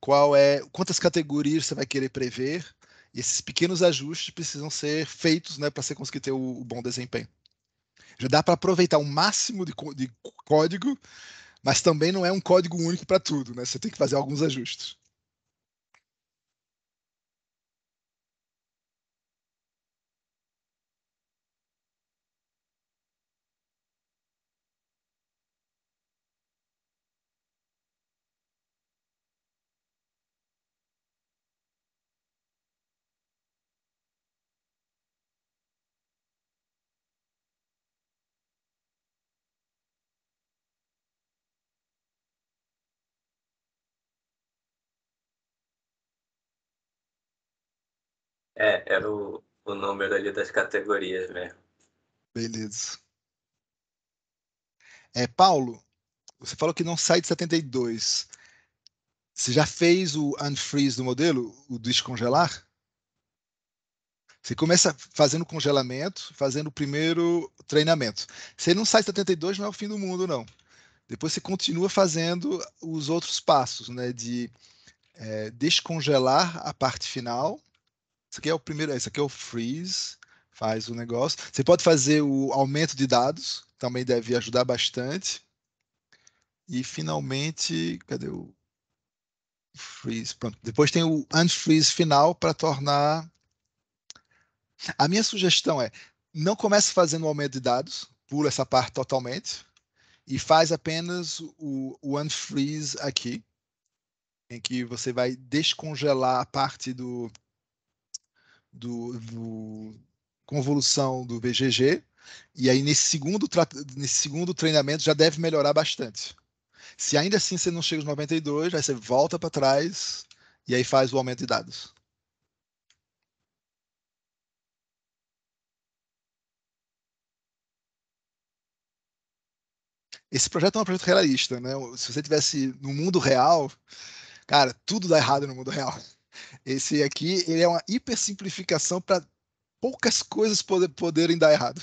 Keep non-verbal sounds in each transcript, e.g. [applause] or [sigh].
qual é, quantas categorias você vai querer prever. E esses pequenos ajustes precisam ser feitos né, para você conseguir ter o, o, bom desempenho. Já dá para aproveitar o máximo de, de, código, mas também não é um código único para tudo, né? Você tem que fazer alguns ajustes. É, era o, o número ali das categorias mesmo. Beleza. É, Paulo, você falou que não sai de 72. Você já fez o unfreeze do modelo, o descongelar? Você começa fazendo congelamento, fazendo o primeiro treinamento. Você não sai de 72, não é o fim do mundo, não. Depois você continua fazendo os outros passos, né? De é, descongelar a parte final, isso aqui é o primeiro, isso aqui é o freeze, faz o negócio. Você pode fazer o aumento de dados, também deve ajudar bastante. E finalmente, cadê o freeze? Pronto. Depois tem o unfreeze final para tornar. A minha sugestão é não comece fazendo o aumento de dados, pula essa parte totalmente e faz apenas o, o unfreeze aqui, em que você vai descongelar a parte do do, do convolução do VGG, e aí nesse segundo, nesse segundo treinamento já deve melhorar bastante. Se ainda assim você não chega aos 92, aí você volta para trás e aí faz o aumento de dados. Esse projeto é um projeto realista, né? Se você tivesse no mundo real, cara, tudo dá errado no mundo real. Esse aqui ele é uma hipersimplificação para poucas coisas poder, poderem dar errado.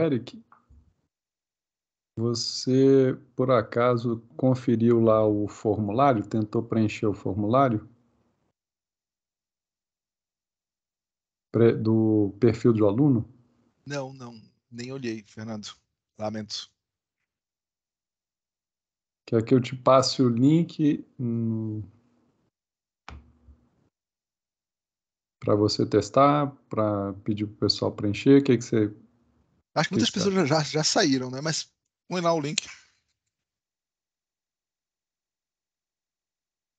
Eric, você por acaso conferiu lá o formulário? Tentou preencher o formulário? do perfil do aluno? Não, não, nem olhei, Fernando. Lamento. Quer que eu te passe o link hum, para você testar, para pedir para o pessoal preencher? O que, que você Acho que muitas pessoas já, já saíram, né? Mas vou lá o link.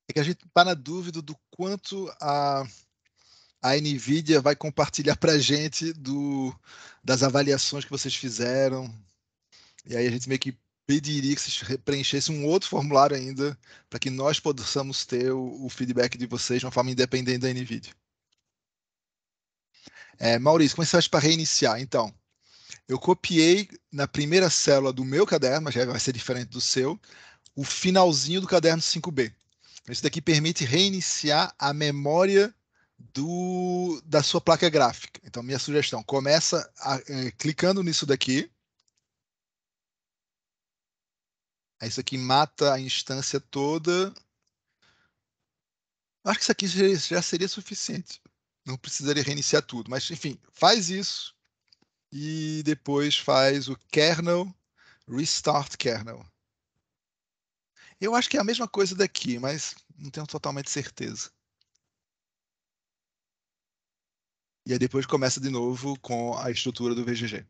É que a gente está na dúvida do quanto a, a NVIDIA vai compartilhar para a gente do, das avaliações que vocês fizeram. E aí a gente meio que pediria que vocês preenchessem um outro formulário ainda para que nós possamos ter o, o, feedback de vocês de uma forma independente da NVIDIA. É, Maurício, como é que você faz para reiniciar, então? Eu copiei na primeira célula do meu caderno, já vai ser diferente do seu, o finalzinho do caderno 5B. Isso daqui permite reiniciar a memória do, da sua placa gráfica. Então, minha sugestão, começa a, é, clicando nisso daqui. É isso aqui mata a instância toda. Acho que isso aqui já seria suficiente. Não precisaria reiniciar tudo, mas enfim, faz isso e depois faz o kernel, restart kernel. Eu acho que é a mesma coisa daqui, mas não tenho totalmente certeza. E aí depois começa de novo com a estrutura do VGG.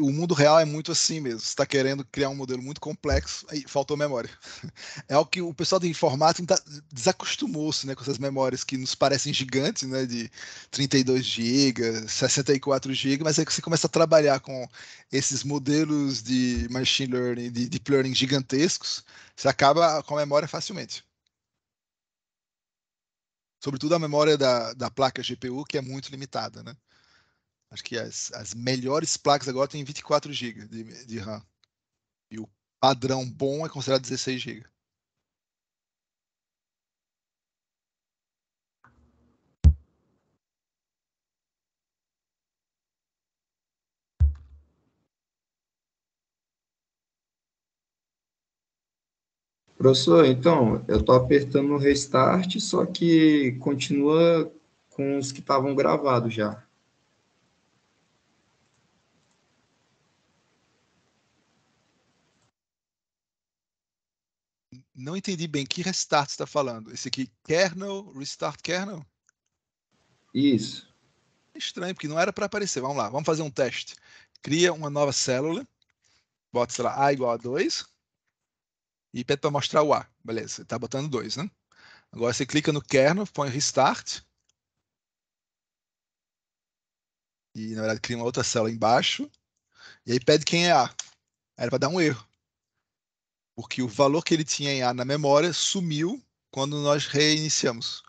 O mundo real é muito assim mesmo. Você está querendo criar um modelo muito complexo, aí faltou memória. [laughs] É o que o pessoal de informática tá, desacostumou-se né, com essas memórias que nos parecem gigantes, né, de 32 GB, 64 GB, mas aí que você começa a trabalhar com esses modelos de machine learning, de deep learning gigantescos, você acaba com a memória facilmente. Sobretudo a memória da, da placa GPU, que é muito limitada, né? Acho que as, as melhores placas agora têm 24 GB de, de RAM. E o padrão bom é considerado 16 GB. Professor, então, eu estou apertando o restart, só que continua com os que estavam gravados já. não entendi bem que restart está falando. Esse aqui, kernel, restart kernel? Isso. Estranho, porque não era para aparecer. Vamos lá, vamos fazer um teste. Cria uma nova célula, bota, sei lá, A igual a 2 e pede para mostrar o A. Beleza, você está botando 2, né? Agora você clica no kernel, põe restart. E, na verdade, cria uma outra célula embaixo. E aí pede quem é A. Era para dar um erro porque o valor que ele tinha em A na memória sumiu quando nós reiniciamos.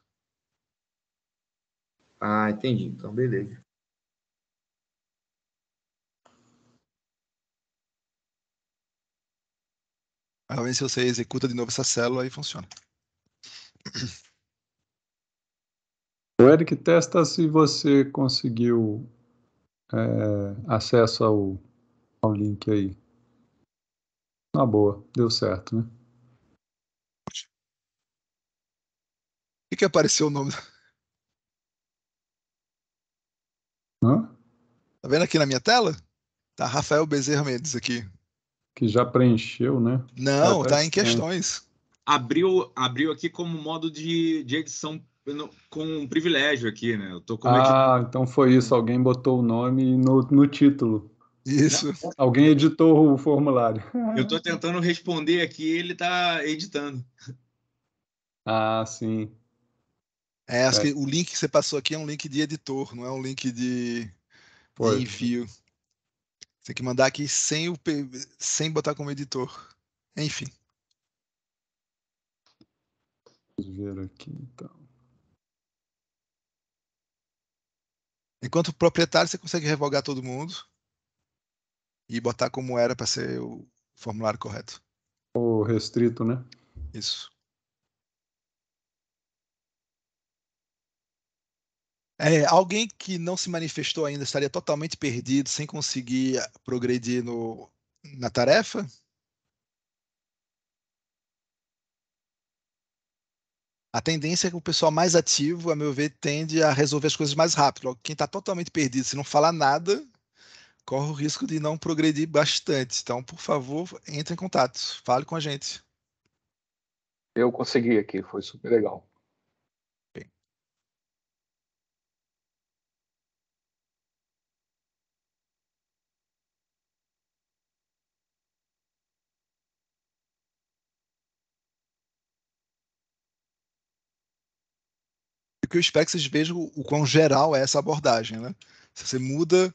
Ah, entendi. Então, beleza. Aí, se você executa de novo essa célula, aí funciona. [clears throat] O Eric testa se você conseguiu é, acesso ao, ao link aí. Na boa, deu certo, né? que, que apareceu o nome? Hã? Tá vendo aqui na minha tela? Tá Rafael Bezerra Mendes aqui. Que já preencheu, né? Não, tá, tá em questões. Abriu, abriu aqui como modo de, de edição com um privilégio aqui, né? Eu tô com ah, então foi isso. Alguém botou o nome no, no título. Isso. Alguém editou o formulário. [laughs] Eu estou tentando responder aqui, ele está editando. Ah, sim. É, acho é. que o link que você passou aqui é um link de editor, não é um link de, de envio. Você tem que mandar aqui sem, o, sem botar como editor. Enfim. Vamos ver aqui, então. Enquanto proprietário, você consegue revogar todo mundo e botar como era para ser o formulário correto. O restrito, né? Isso. É, alguém que não se manifestou ainda estaria totalmente perdido, sem conseguir progredir no, na tarefa? A tendência é que o pessoal mais ativo, a meu ver, tende a resolver as coisas mais rápido. Quem está totalmente perdido, se não falar nada, corre o risco de não progredir bastante. Então, por favor, entre em contato, fale com a gente. Eu consegui aqui, foi super legal. Bem. O que eu espero que vocês vejam o quão geral é essa abordagem, né? Se você muda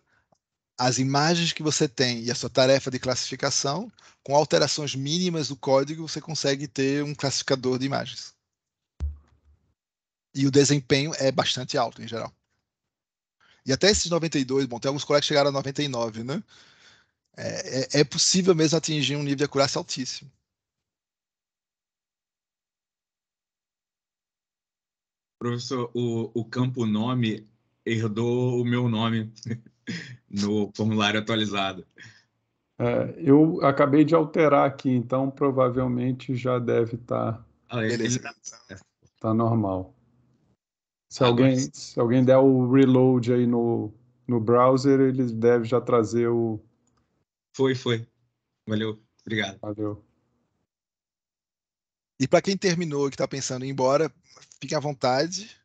as imagens que você tem e a sua tarefa de classificação, com alterações mínimas do código, você consegue ter um classificador de imagens. E o desempenho é bastante alto em geral. E até esses 92, bom, tem alguns colegas que chegaram a 99, né? É, é, é possível mesmo atingir um nível de acurácia altíssimo. Professor, o, o campo nome herdou o meu nome. [laughs] no formulário atualizado. É, eu acabei de alterar aqui, então provavelmente já deve estar. Tá ah, está é. tá normal. Se ah, alguém, se alguém der o reload aí no, no browser, ele deve já trazer o. Foi, foi. Valeu, obrigado. Valeu. E para quem terminou que está pensando em ir embora, fique à vontade.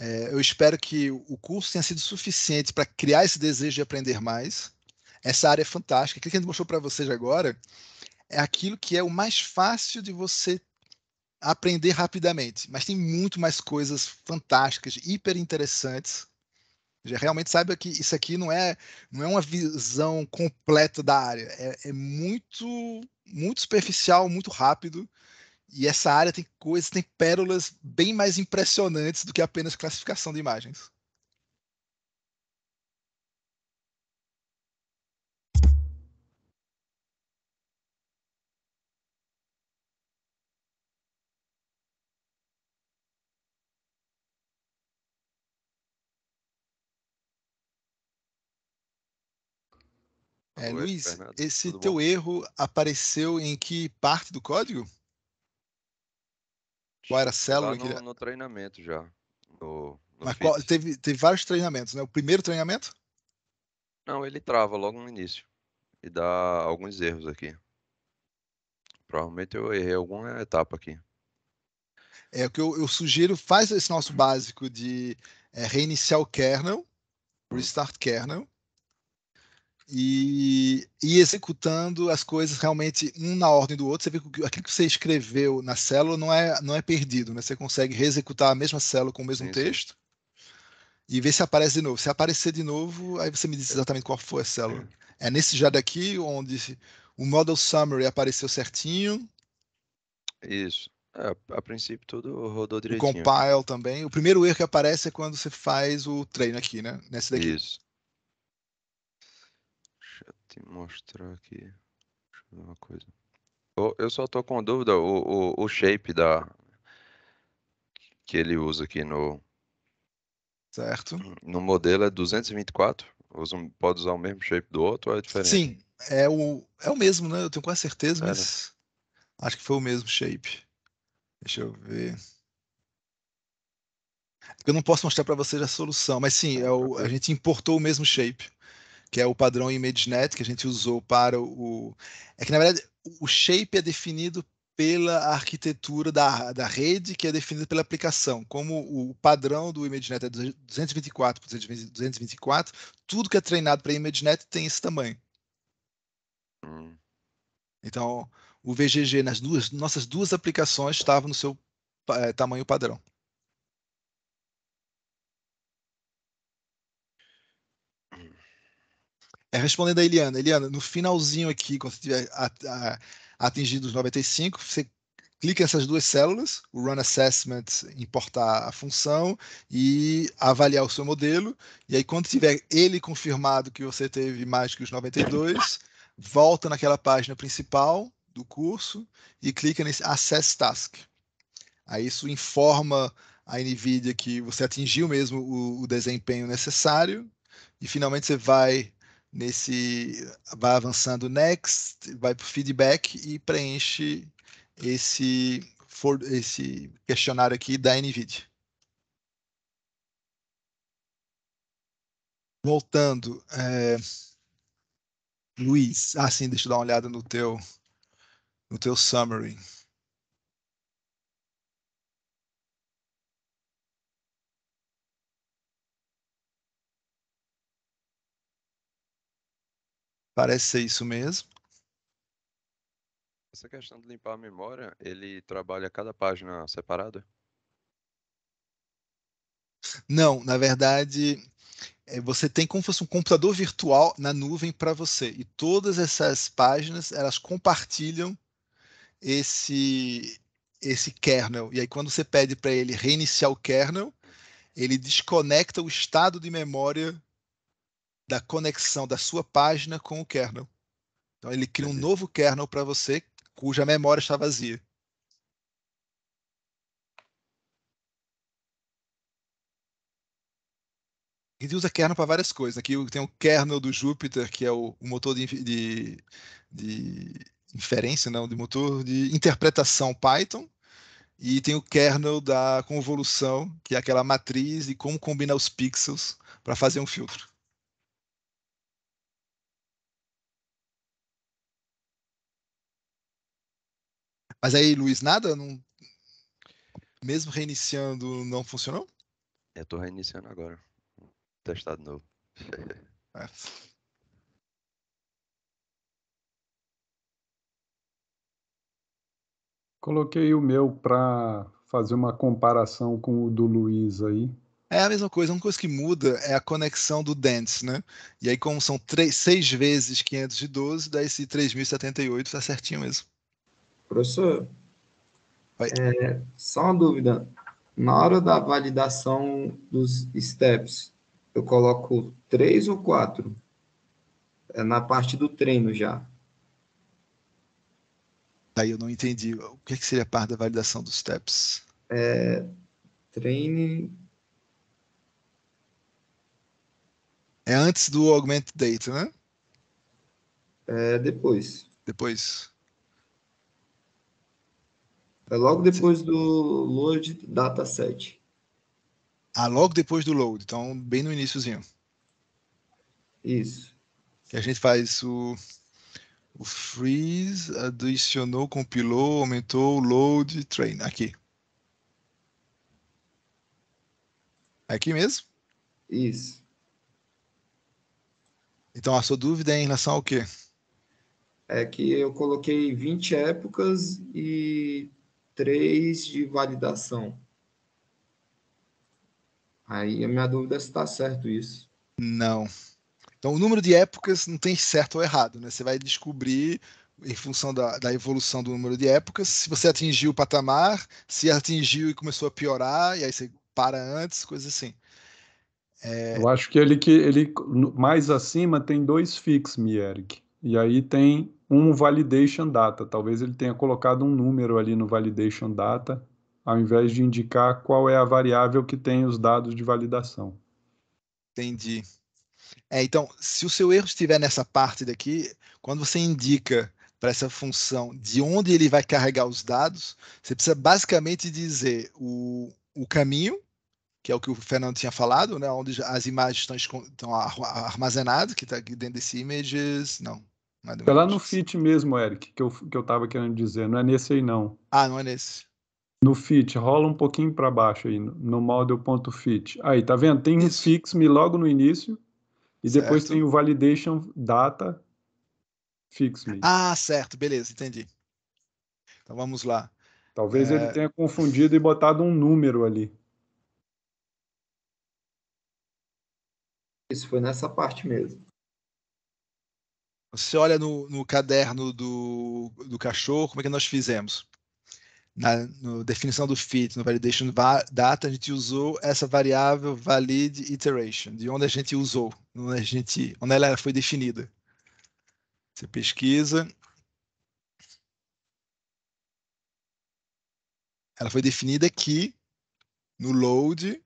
É, eu espero que o curso tenha sido suficiente para criar esse desejo de aprender mais. Essa área é fantástica. Aquilo que a gente mostrou para vocês agora é aquilo que é o mais fácil de você aprender rapidamente, mas tem muito mais coisas fantásticas, hiper interessantes. Já realmente saiba que isso aqui não é não é uma visão completa da área, é, é muito muito superficial, muito rápido e essa área tem coisas, tem pérolas bem mais impressionantes do que apenas classificação de imagens. É, Luiz, esse teu erro apareceu em que parte do código? Qual era a tá célula? No, que... no, treinamento já. No, no qual, teve, teve vários treinamentos, né? O primeiro treinamento? Não, ele trava logo no início. E dá alguns erros aqui. Provavelmente eu errei alguma etapa aqui. É o que eu, eu, sugiro, faz esse nosso básico de é, reiniciar o kernel, restart kernel, e, e executando as coisas realmente um na ordem do outro. Você vê que aquilo que você escreveu na célula não é, não é perdido, né? Você consegue reexecutar a mesma célula com o mesmo sim, texto sim. e ver se aparece de novo. Se aparecer de novo, aí você me diz exatamente qual foi a célula. Sim. É nesse já daqui onde o model summary apareceu certinho. Isso. A, é, a princípio tudo rodou direitinho. O compile também. O primeiro erro que aparece é quando você faz o treino aqui, né? Nesse daqui. Isso te mostrar aqui. Deixa eu ver uma coisa. Eu, só tô com dúvida o, o, o shape da que ele usa aqui no certo no modelo é 224 usa, pode usar o mesmo shape do outro ou é diferente sim é o é o mesmo né eu tenho quase certeza Era. mas acho que foi o mesmo shape deixa eu ver eu não posso mostrar para vocês a solução mas sim tá é o, a gente importou o mesmo shape que é o padrão ImageNet que a gente usou para o. É que, na verdade, o shape é definido pela arquitetura da, da rede, que é definida pela aplicação. Como o padrão do ImageNet é 224 por 224, tudo que é treinado para ImageNet tem esse tamanho. Hum. Então, o VGG nas duas, nossas duas aplicações estava no seu é, tamanho padrão. É, respondendo a Eliana, Eliana, no finalzinho aqui, quando você tiver atingido os 95, você clica nessas duas células, o Run Assessment, importar a função e avaliar o seu modelo. E aí, quando tiver ele confirmado que você teve mais que os 92, volta naquela página principal do curso e clica nesse Access Task. Aí isso informa a NVIDIA que você atingiu mesmo o, o desempenho necessário e finalmente você vai nesse vai avançando next, vai para o feedback e preenche esse for, esse questionário aqui da NVIDIA. Voltando, é, Luiz, ah sim, deixa eu dar uma olhada no teu no teu summary. Parece ser isso mesmo. Essa questão de limpar a memória, ele trabalha cada página separada? Não, na verdade, é, você tem como se fosse um computador virtual na nuvem para você. E todas essas páginas, elas compartilham esse, esse kernel. E aí, quando você pede para ele reiniciar o kernel, ele desconecta o estado de memória da conexão da sua página com o kernel. Então ele cria um novo kernel para você cuja memória está vazia. Ele usa kernel para várias coisas. Aqui tem o kernel do Júpiter, que é o, motor de, de, de, inferência, não, de motor de interpretação Python. E tem o kernel da convolução, que é aquela matriz e como combinar os pixels para fazer um filtro. Mas aí, Luiz, nada? Não... Mesmo reiniciando, não funcionou? Eu é, tô reiniciando agora. testado novo. É. Coloquei o meu para fazer uma comparação com o do Luiz aí. É a mesma coisa, uma coisa que muda é a conexão do Dance, né? E aí, como são três, seis vezes 512, daí esse 3078, tá certinho mesmo. Professor, é, só uma dúvida. Na hora da validação dos steps, eu coloco três ou quatro? É na parte do treino já. Aí eu não entendi. O que, é que seria a parte da validação dos steps? É, treine. É antes do augmented data, né? É depois. Depois. É logo depois do load dataset. Ah, logo depois do load, então bem no iníciozinho. Isso. Que a gente faz o, o freeze, adicionou, compilou, aumentou, load, train, aqui. Aqui mesmo? Isso. Então a sua dúvida é em relação ao quê? É que eu coloquei 20 épocas e 3 de validação. Aí a minha dúvida é se está certo isso. Não. Então, o número de épocas não tem certo ou errado, né? Você vai descobrir em função da, da, evolução do número de épocas, se você atingiu o patamar, se atingiu e começou a piorar, e aí você para antes, coisas assim. É... Eu acho que ele, que ele mais acima tem dois fix, Mierg. E aí tem um validation data. Talvez ele tenha colocado um número ali no validation data, ao invés de indicar qual é a variável que tem os dados de validação. Entendi. É, então, se o seu erro estiver nessa parte daqui, quando você indica para essa função de onde ele vai carregar os dados, você precisa basicamente dizer o, o caminho, que é o que o Fernando tinha falado, né, onde as imagens estão, estão armazenadas, que está aqui dentro desse images, não, é lá no fit mesmo, Eric, que eu, que eu tava querendo dizer. Não é nesse aí, não. Ah, não é nesse. No fit, rola um pouquinho para baixo aí, no model.fit. Aí, tá vendo? Tem Isso. me logo no início e certo. depois tem o validation data fix me. Ah, certo, beleza, entendi. Então vamos lá. Talvez é... ele tenha confundido e botado um número ali. Isso foi nessa parte mesmo. Você olha no, no caderno do, do cachorro, como é que nós fizemos? na definição do fit, no validation data, a gente usou essa variável valid iteration, de onde a gente usou, onde, a gente, onde ela foi definida. Você pesquisa. Ela foi definida aqui, no load.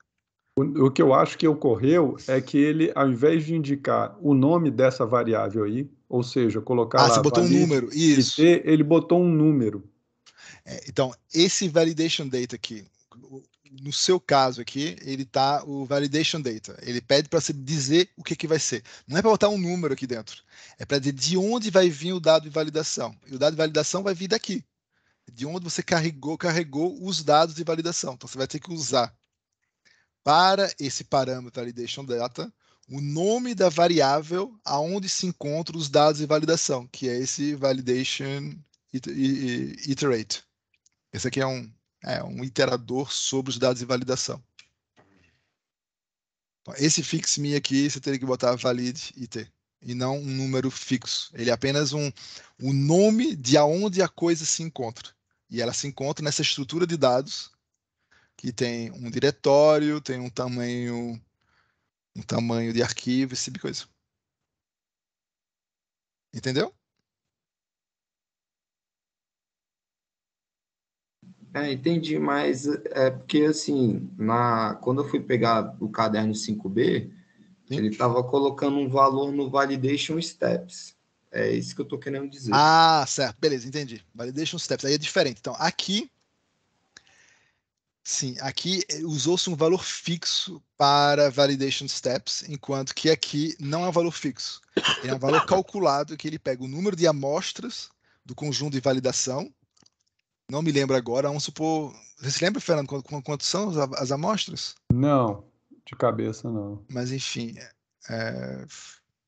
o que eu acho que ocorreu é que ele, ao invés de indicar o nome dessa variável aí, ou seja, colocar. Ah, lá, você botou um número, isso. Ter, ele botou um número. É, então, esse validation data aqui, no seu caso aqui, ele tá o validation data. Ele pede para você dizer o que, que vai ser. Não é para botar um número aqui dentro. É para dizer de onde vai vir o dado de validação. E o dado de validação vai vir daqui. De onde você carregou, carregou os dados de validação. Então você vai ter que usar para esse parâmetro validation data o nome da variável aonde se encontram os dados de validação, que é esse validation iterate. Esse aqui é um, é um iterador sobre os dados de validação. Então, esse fix me aqui, você teria que botar valid it, e não um número fixo. Ele é apenas um, o nome de aonde a coisa se encontra. E ela se encontra nessa estrutura de dados, que tem um diretório, tem um tamanho em tamanho de arquivo, esse tipo de coisa. Entendeu? É, entendi, mas é porque assim, na, quando eu fui pegar o caderno 5B, Sim. ele estava colocando um valor no validation steps. É isso que eu estou querendo dizer. Ah, certo, beleza, entendi. Validation steps, aí é diferente. Então, aqui Sim, aqui eh, usou-se um valor fixo para validation steps, enquanto que aqui não é um valor fixo. É um valor calculado que ele pega o número de amostras do conjunto de validação. Não me lembro agora, vamos supor. Você se lembra, Fernando, quantas são as amostras? Não, de cabeça não. Mas enfim. É... é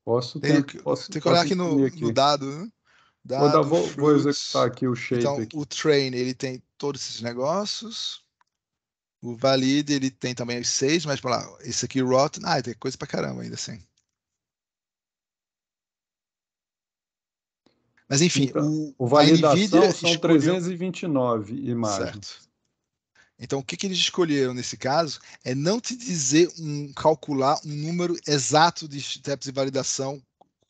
posso ter. posso, que olhar aqui no, aqui no, dado, né? Dado, vou, dar, vou, vou, executar aqui o shape. Então, aqui. o train, ele tem todos esses negócios. O Valid, ele tem também os seis, mas para tipo, lá, esse aqui, Rotten, ah, tem coisa pra caramba ainda assim. Mas enfim, então, o, o validação são escolheu... 329 imagens. Certo. Então, o que, que, eles escolheram nesse caso é não te dizer um calcular um número exato de steps de validação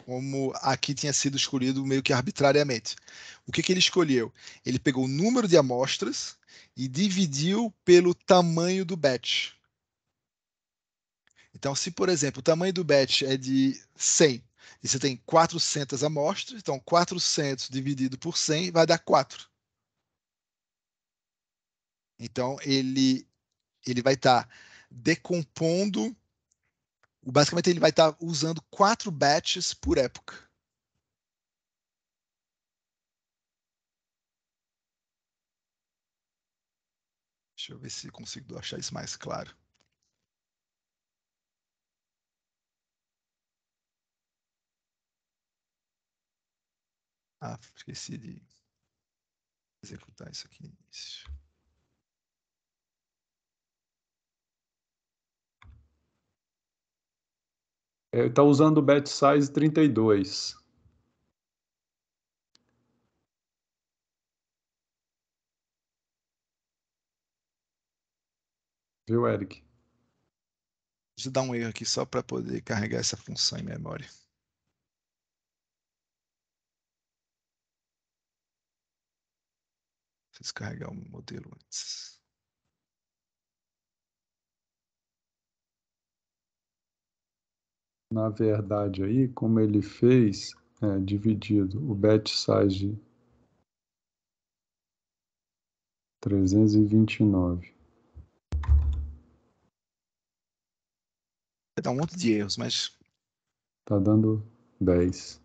como aqui tinha sido escolhido meio que arbitrariamente. O que, que ele escolheu? Ele pegou o número de amostras e dividiu pelo tamanho do batch. Então, se, por exemplo, o tamanho do batch é de 100 e você tem 400 amostras, então 400 dividido por 100 vai dar 4. Então, ele, ele vai estar tá decompondo basicamente ele vai estar tá usando quatro batches por época. Deixa eu ver se consigo achar isso mais claro. Ah, esqueci de executar isso aqui. no início. Está é, tá usando o bet size 32. Viu, Eric? Deixa eu dar um erro aqui só para poder carregar essa função em memória. Preciso carregar o modelo antes. na verdade, aí, como ele fez é, dividido o bet size de 329. Dá um monte de erros, mas. Tá dando 10.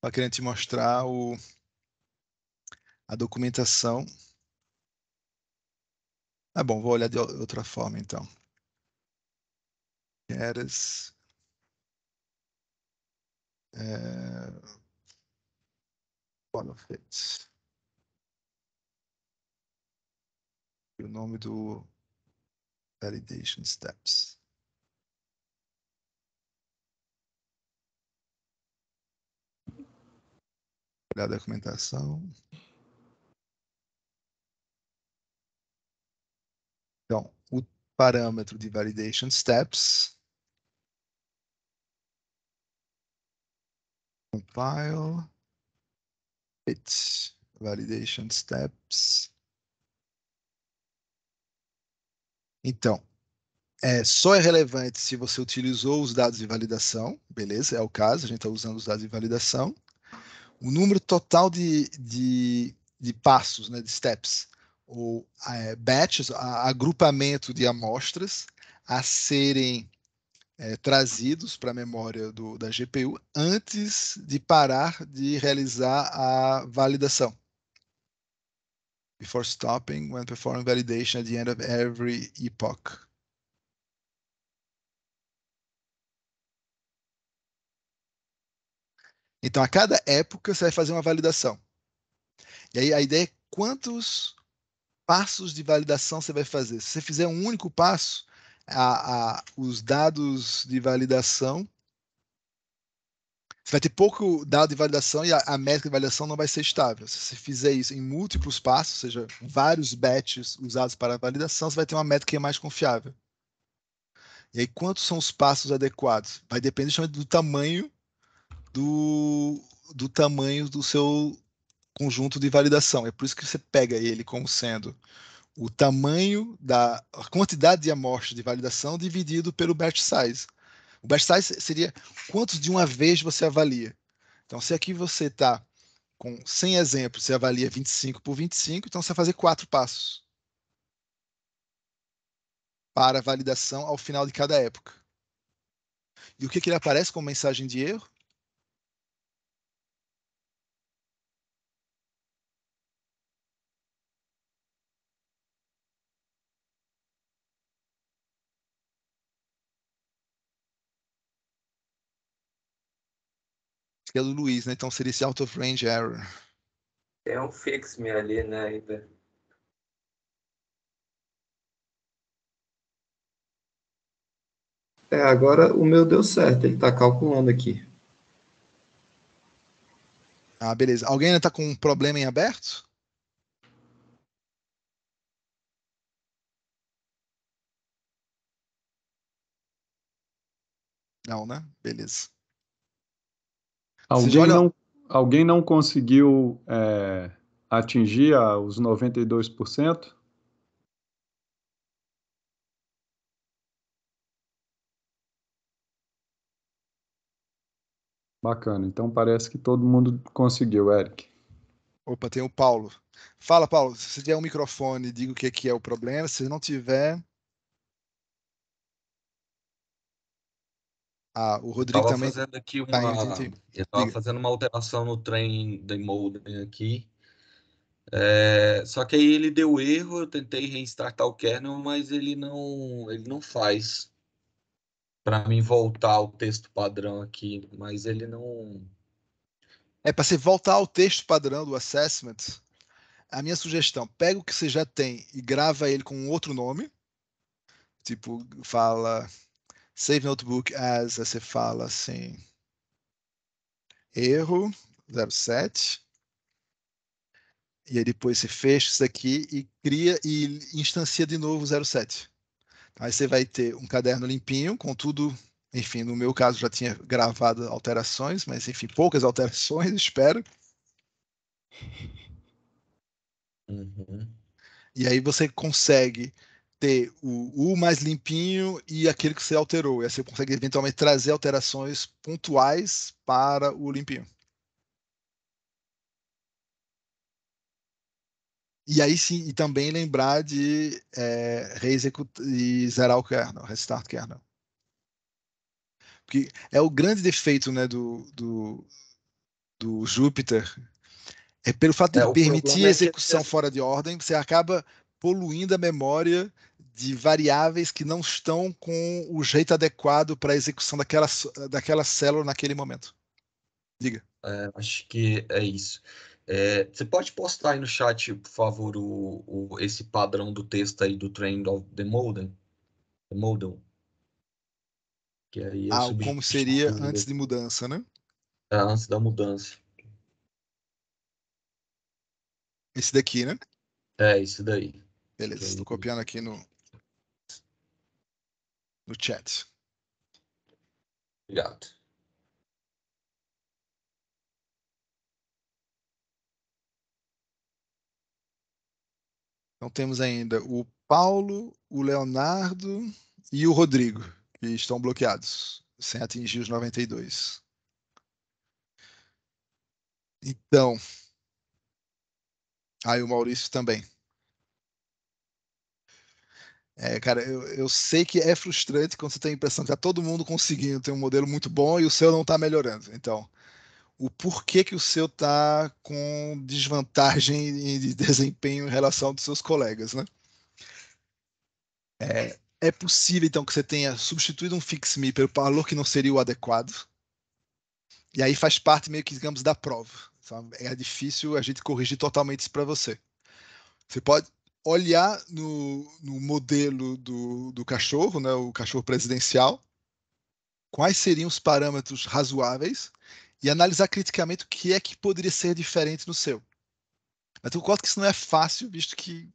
Tá querendo te mostrar o, a documentação. Ah, bom, vou olhar de outra forma, então. Keras. É... E O nome do validation steps. Olhar a documentação. parâmetro de validation steps. Compile it validation steps. Então, é, só é relevante se você utilizou os dados de validação, beleza? É o caso, a gente está usando os dados de validação. O número total de, de, de passos, né, de steps, ou é, batches, a, agrupamento de amostras a serem é, trazidos para a memória do, da GPU antes de parar de realizar a validação. Before stopping when performing validation at the end of every epoch. Então, a cada época você vai fazer uma validação. E aí a ideia é quantos passos de validação você vai fazer. Se você fizer um único passo, a, a, os dados de validação. Você vai ter pouco dado de validação e a, a, métrica de validação não vai ser estável. Se você fizer isso em múltiplos passos, ou seja, vários batches usados para validação, você vai ter uma métrica que é mais confiável. E aí, quantos são os passos adequados? Vai depender do tamanho do, do tamanho do seu conjunto de validação. É por isso que você pega ele como sendo o tamanho da quantidade de amostras de validação dividido pelo batch size. O batch size seria quantos de uma vez você avalia. Então, se aqui você está com 100 exemplos, você avalia 25 por 25, então você vai fazer quatro passos para validação ao final de cada época. E o que, que ele aparece como mensagem de erro? Pelo é Luiz, né? Então seria esse out of range error. É um fix-me ali, né, ainda. É, agora o meu deu certo, ele tá calculando aqui. Ah, beleza. Alguém ainda tá com um problema em aberto? Não, né? Beleza. Alguém, olha... não, alguém não conseguiu é, atingir a, os 92%? Bacana, então parece que todo mundo conseguiu, Eric. Opa, tem o Paulo. Fala, Paulo, se você tiver um microfone, diga o que é, que é o problema. Se não tiver, Ah, o Rodrigo tava também. Fazendo aqui tá uma, tá Eu estava fazendo uma alteração no trem de molding aqui. É, só que aí ele deu erro, eu tentei reinstartar o kernel, mas ele não, ele não faz. Para mim voltar ao texto padrão aqui, mas ele não. É para você voltar ao texto padrão do assessment. A minha sugestão, pega o que você já tem e grava ele com outro nome. Tipo, fala Save Notebook as, aí você fala assim, erro 07. E aí depois você fecha isso aqui e cria e instancia de novo 07. Aí você vai ter um caderno limpinho, com tudo, enfim, no meu caso já tinha gravado alterações, mas enfim, poucas alterações, [laughs] espero. Uhum. E aí você consegue ter o, o mais limpinho e aquele que você alterou. E aí você consegue eventualmente trazer alterações pontuais para o limpinho. E aí sim, e também lembrar de é, reexecutar e zerar o kernel, restart kernel. Porque é o grande defeito né, do, do, do Júpiter. É pelo fato de é, permitir é execução é fora de ordem, você acaba poluindo a memória de variáveis que não estão com o jeito adequado para a execução daquela, daquela célula naquele momento. Diga. É, acho que é isso. É, você pode postar aí no chat, por favor, o, o, esse padrão do texto aí do Trend of the Modem? The modem. Que aí é ah, como seria antes de mudança, né? É, antes da mudança. Esse daqui, né? É, esse daí. Beleza, estou copiando aqui no, no chat. Obrigado. Então temos ainda o Paulo, o Leonardo e o Rodrigo, que estão bloqueados, sem atingir os 92. Então. Aí o Maurício também. É, cara, eu, eu sei que é frustrante quando você tem a impressão que tá todo mundo conseguindo ter um modelo muito bom e o seu não tá melhorando. Então, o porquê que o seu tá com desvantagem de desempenho em relação aos seus colegas, né? É, é possível, então, que você tenha substituído um fix-me pelo valor que não seria o adequado. E aí faz parte meio que, digamos, da prova. Então, é difícil a gente corrigir totalmente isso para você. Você pode, olhar no, no modelo do, do cachorro, né, o cachorro presidencial, quais seriam os parâmetros razoáveis e analisar criticamente o que é que poderia ser diferente no seu. Mas eu concordo que isso não é fácil, visto que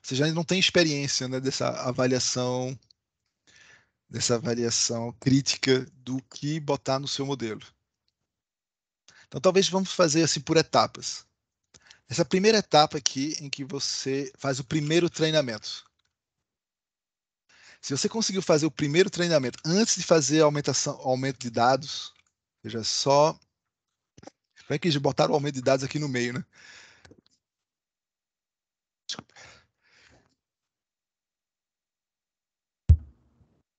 você já não tem experiência né, dessa avaliação dessa avaliação crítica do que botar no seu modelo. Então talvez vamos fazer assim por etapas. Essa primeira etapa aqui em que você faz o primeiro treinamento. Se você conseguiu fazer o primeiro treinamento antes de fazer a aumentação, aumento de dados, veja só. Como é que eles botaram o aumento de dados aqui no meio, né?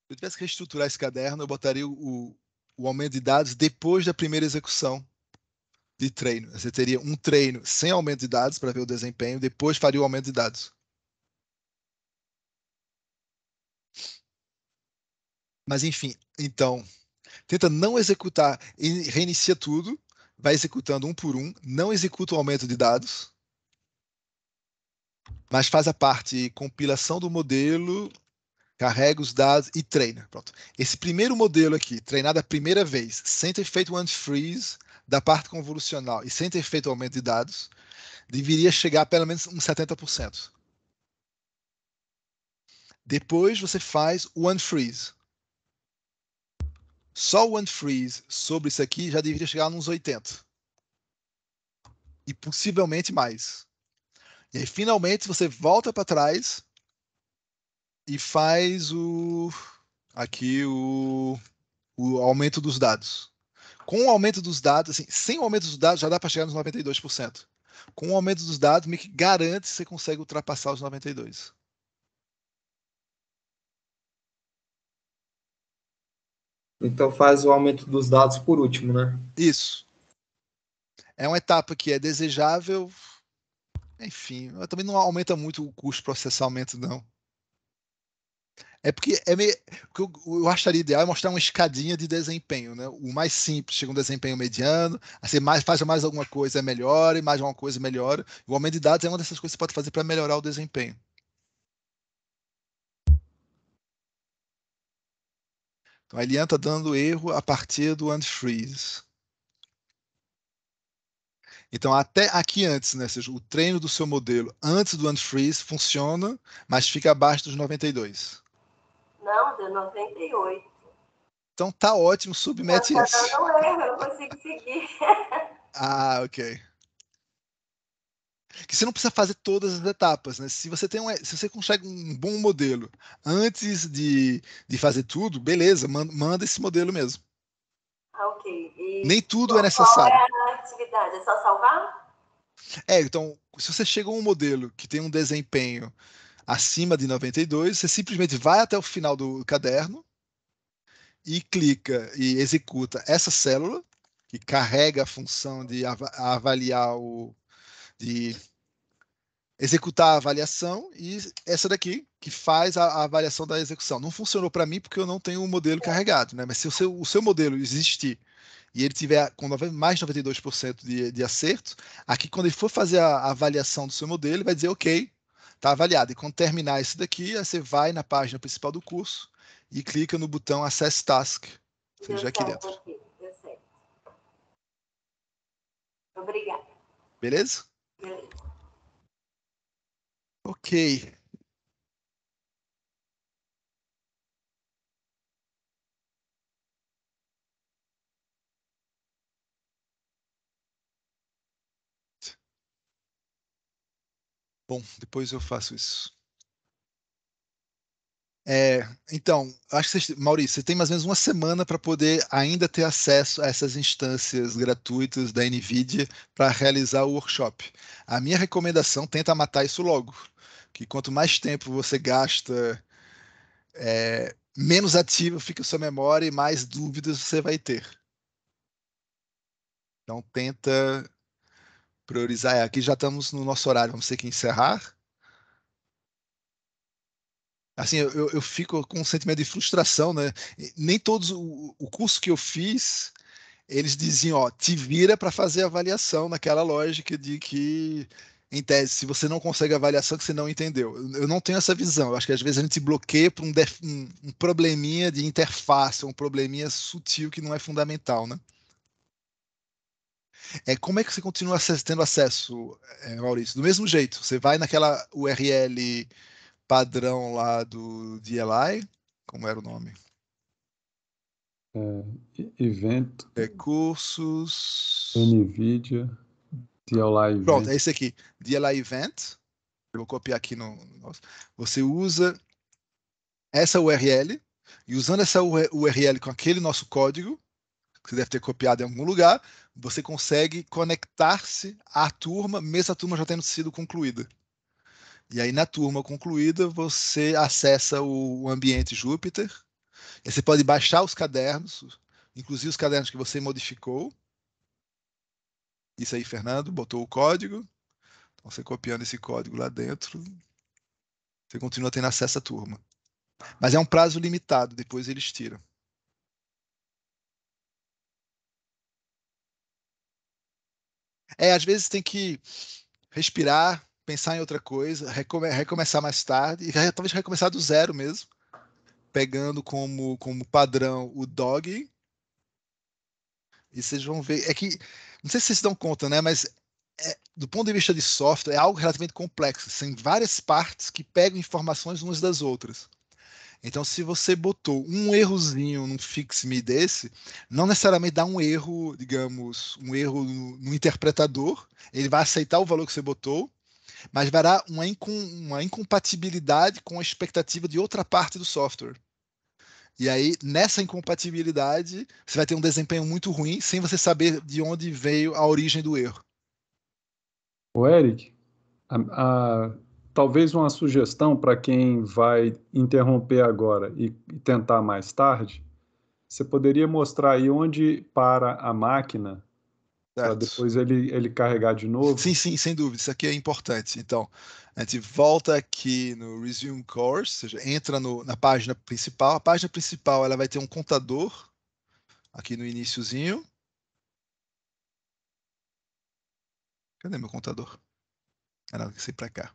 Se eu tivesse que reestruturar esse caderno, eu botaria o, o aumento de dados depois da primeira execução de treino. Você teria um treino sem aumento de dados para ver o desempenho, depois faria o aumento de dados. Mas enfim, então, tenta não executar, reinicia tudo, vai executando um por um, não executa o aumento de dados, mas faz a parte compilação do modelo, carrega os dados e treina. Pronto. Esse primeiro modelo aqui, treinado a primeira vez, sem ter feito o freeze, da parte convolucional e sem ter feito aumento de dados, deveria chegar a pelo menos uns 70%. Depois você faz o unfreeze. Só o unfreeze sobre isso aqui já deveria chegar nos 80. E possivelmente mais. E aí, finalmente, você volta para trás e faz o aqui o, o aumento dos dados. Com o aumento dos dados, assim, sem o aumento dos dados já dá para chegar nos 92%. Com o aumento dos dados, me garante que você consegue ultrapassar os 92%. Então faz o aumento dos dados por último, né? Isso. É uma etapa que é desejável, enfim, também não aumenta muito o custo de processamento, não. É porque é meio, o que eu, eu acharia ideal é mostrar uma escadinha de desempenho, né? O mais simples chega um desempenho mediano, assim, mais, faz mais alguma coisa é melhor, e mais alguma coisa melhor. O aumento de dados é uma dessas coisas que você pode fazer para melhorar o desempenho. Então a Elian está dando erro a partir do unfreeze. Então, até aqui antes, né? Ou seja, o treino do seu modelo antes do unfreeze funciona, mas fica abaixo dos 92. Não, deu 98. Então tá ótimo, submete eu tá isso. Eu não erro, eu consigo seguir. [laughs] ah, ok. Que você não precisa fazer todas as etapas, né? Se você tem um, se você consegue um bom modelo antes de, de fazer tudo, beleza, manda, manda esse modelo mesmo. Ah, ok. E Nem tudo qual, é necessário. Qual é a atividade? É só salvar? É, então, se você chega a um modelo que tem um desempenho acima de 92, você simplesmente vai até o final do caderno e clica e executa essa célula, que carrega a função de av avaliar o. de executar a avaliação, e essa daqui, que faz a, a avaliação da execução. Não funcionou para mim porque eu não tenho o um modelo carregado, né? mas se o seu, o seu modelo existir e ele tiver com mais 92% de, de acerto, aqui quando ele for fazer a, a avaliação do seu modelo, ele vai dizer, ok, está avaliado. E quando terminar isso daqui, você vai na página principal do curso e clica no botão acesse Task, você já aqui dentro. Aqui. Obrigada. Beleza? Beleza. Ok. Bom, depois eu faço isso. É, então, acho que Maurício, você tem mais ou menos uma semana para poder ainda ter acesso a essas instâncias gratuitas da NVIDIA para realizar o workshop. A minha recomendação, tenta matar isso logo, que quanto mais tempo você gasta, é, menos ativo fica a sua memória e mais dúvidas você vai ter. Então, tenta priorizar. É, aqui já estamos no nosso horário, vamos ter que encerrar. Assim, eu, eu fico com um sentimento de frustração, né? Nem todos o, o curso que eu fiz, eles diziam, ó, te vira para fazer avaliação naquela lógica de que em tese, se você não consegue avaliação que você não entendeu. Eu não tenho essa visão. Eu acho que às vezes a gente bloqueia por um, um, um probleminha de interface, um probleminha sutil que não é fundamental, né? É, como é que você continua tendo acesso, é, Maurício? Do mesmo jeito, você vai naquela URL padrão lá do DLI, como era o nome? É, evento. Recursos. NVIDIA. DLI Event. Pronto, é esse aqui. DLI Event. Eu vou copiar aqui no. Você usa essa URL e usando essa URL com aquele nosso código, que você deve ter copiado em algum lugar, você consegue conectar-se à turma, mesmo a turma já tendo sido concluída. E aí, na turma concluída, você acessa o ambiente Júpiter. E você pode baixar os cadernos, inclusive os cadernos que você modificou. Isso aí, Fernando, botou o código. Então, você copiando esse código lá dentro, você continua tendo acesso à turma. Mas é um prazo limitado, depois eles tiram. É, às vezes tem que respirar, pensar em outra coisa, recome recomeçar mais tarde, e talvez recomeçar do zero mesmo, pegando como, como padrão o dog. E vocês vão ver. É que, não sei se vocês dão conta, né? Mas é, do ponto de vista de software, é algo relativamente complexo. Tem assim, várias partes que pegam informações umas das outras. Então, se você botou um errozinho num fix me desse, não necessariamente dá um erro, digamos, um erro no, no interpretador, ele vai aceitar o valor que você botou, mas vai dar uma, incom, uma incompatibilidade com a expectativa de outra parte do software. E aí, nessa incompatibilidade, você vai ter um desempenho muito ruim sem você saber de onde veio a origem do erro. O Eric, a, a talvez uma sugestão para quem vai interromper agora e, tentar mais tarde, você poderia mostrar aí onde para a máquina para depois ele, ele carregar de novo? Sim, sim, sem dúvida. Isso aqui é importante. Então, a gente volta aqui no Resume Course, ou seja, entra no, na página principal. A página principal ela vai ter um contador aqui no iníciozinho. Cadê meu contador? Era não, que para cá.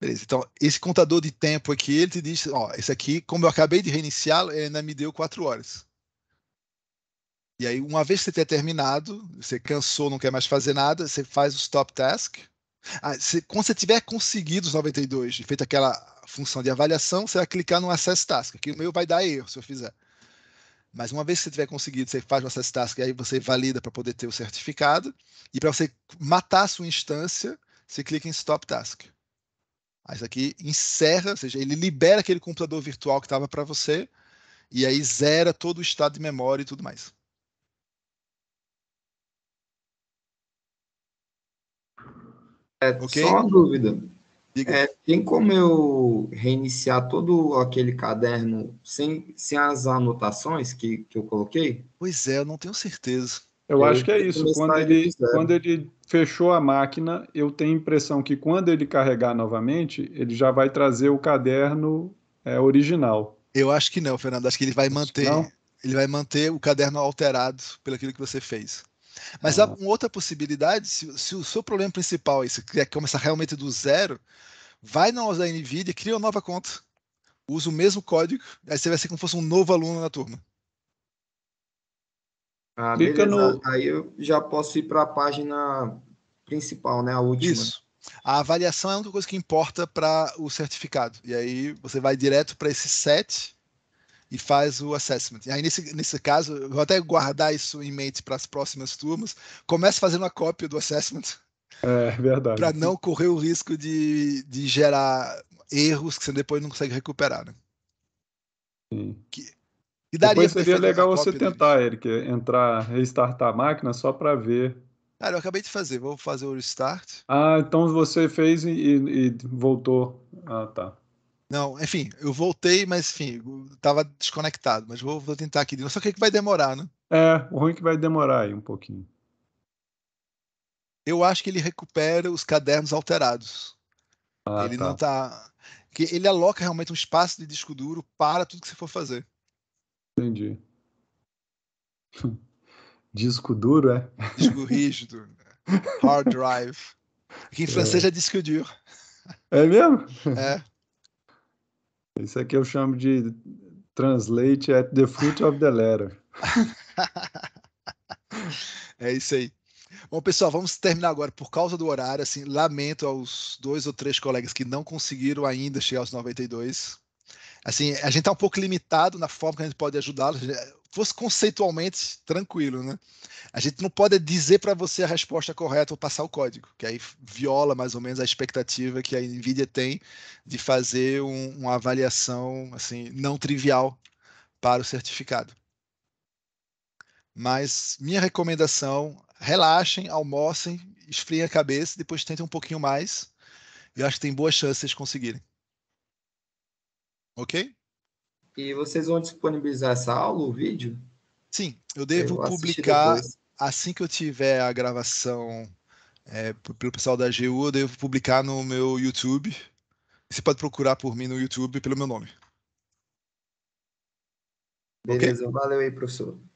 Beleza, então esse contador de tempo aqui, ele te diz, ó, esse aqui, como eu acabei de reiniciá-lo, ele eh, ainda né, me deu quatro horas. E aí, uma vez que você ter terminado, você cansou, não quer mais fazer nada, você faz o stop task. Ah, quando você tiver conseguido os 92 e feito aquela função de avaliação, você vai clicar no Access Task, que o meu vai dar erro se eu fizer. Mas uma vez que você tiver conseguido, você faz o Access Task, aí você valida para poder ter o certificado. E para você matar a sua instância, você clica em Stop Task. Isso aqui encerra, ou seja, ele libera aquele computador virtual que estava para você e aí zera todo o estado de memória e tudo mais. É, okay? Só uma dúvida. É, tem como eu reiniciar todo aquele caderno sem, sem as anotações que, que eu coloquei? Pois é, eu não tenho certeza. Eu acho que é isso. Quando ele, quando ele fechou a máquina, eu tenho a impressão que quando ele carregar novamente, ele já vai trazer o caderno é, original. Eu acho que não, Fernando. Acho que ele vai manter. Não? Ele vai manter o caderno alterado pelo aquilo que você fez. Mas ah. há uma outra possibilidade, se, se, o seu problema principal é se quer é começar realmente do zero, vai na da NVIDIA, cria uma nova conta, usa o mesmo código, aí você vai ser como se fosse um novo aluno na turma. Ah, Clica no... Aí eu já posso ir para a página principal, né? A última. Isso. A avaliação é a única coisa que importa para o certificado. E aí você vai direto para esse set e faz o assessment. E aí, nesse, nesse caso, eu vou até guardar isso em mente para as próximas turmas. Comece fazendo a cópia do assessment. É, é verdade. Para não correr o risco de, de gerar erros que você depois não consegue recuperar, né? Hum. Que, e Depois seria legal você tentar, Eric, entrar, restartar a máquina só para ver. Cara, eu acabei de fazer, vou fazer o restart. Ah, então você fez e, e voltou. Ah, tá. Não, enfim, eu voltei, mas enfim, estava desconectado, mas vou, vou, tentar aqui de novo. Só que é vai demorar, né? É, o ruim é que vai demorar aí um pouquinho. Eu acho que ele recupera os cadernos alterados. Ah, ele tá. não tá. Ele aloca realmente um espaço de disco duro para tudo que você for fazer. Entendi. [laughs] Disco duro, é? Disco rígido. [laughs] Hard drive. Que em é. francês é, é disco duro. É mesmo? É. Isso [laughs] aqui eu chamo de Translate at the foot of the letter. é isso aí. Bom, pessoal, vamos terminar agora por causa do horário. Assim, lamento aos dois ou três colegas que não conseguiram ainda chegar aos 92 assim, a gente está um pouco limitado na forma que a gente pode ajudá-los. Né? Fosse conceitualmente tranquilo, né? A gente não pode dizer para você a resposta correta ou passar o código, que aí viola mais ou menos a expectativa que a NVIDIA tem de fazer um, uma avaliação assim não trivial para o certificado. Mas minha recomendação: relaxem, almocem, esfriem a cabeça, depois tentem um pouquinho mais. Eu acho que tem boas chances de conseguirem. Ok? E vocês vão disponibilizar essa aula, o vídeo? Sim, eu devo eu publicar assim que eu tiver a gravação é, pelo pessoal da GU, eu devo publicar no meu YouTube. Você pode procurar por mim no YouTube pelo meu nome. Beleza, okay? valeu aí, professor.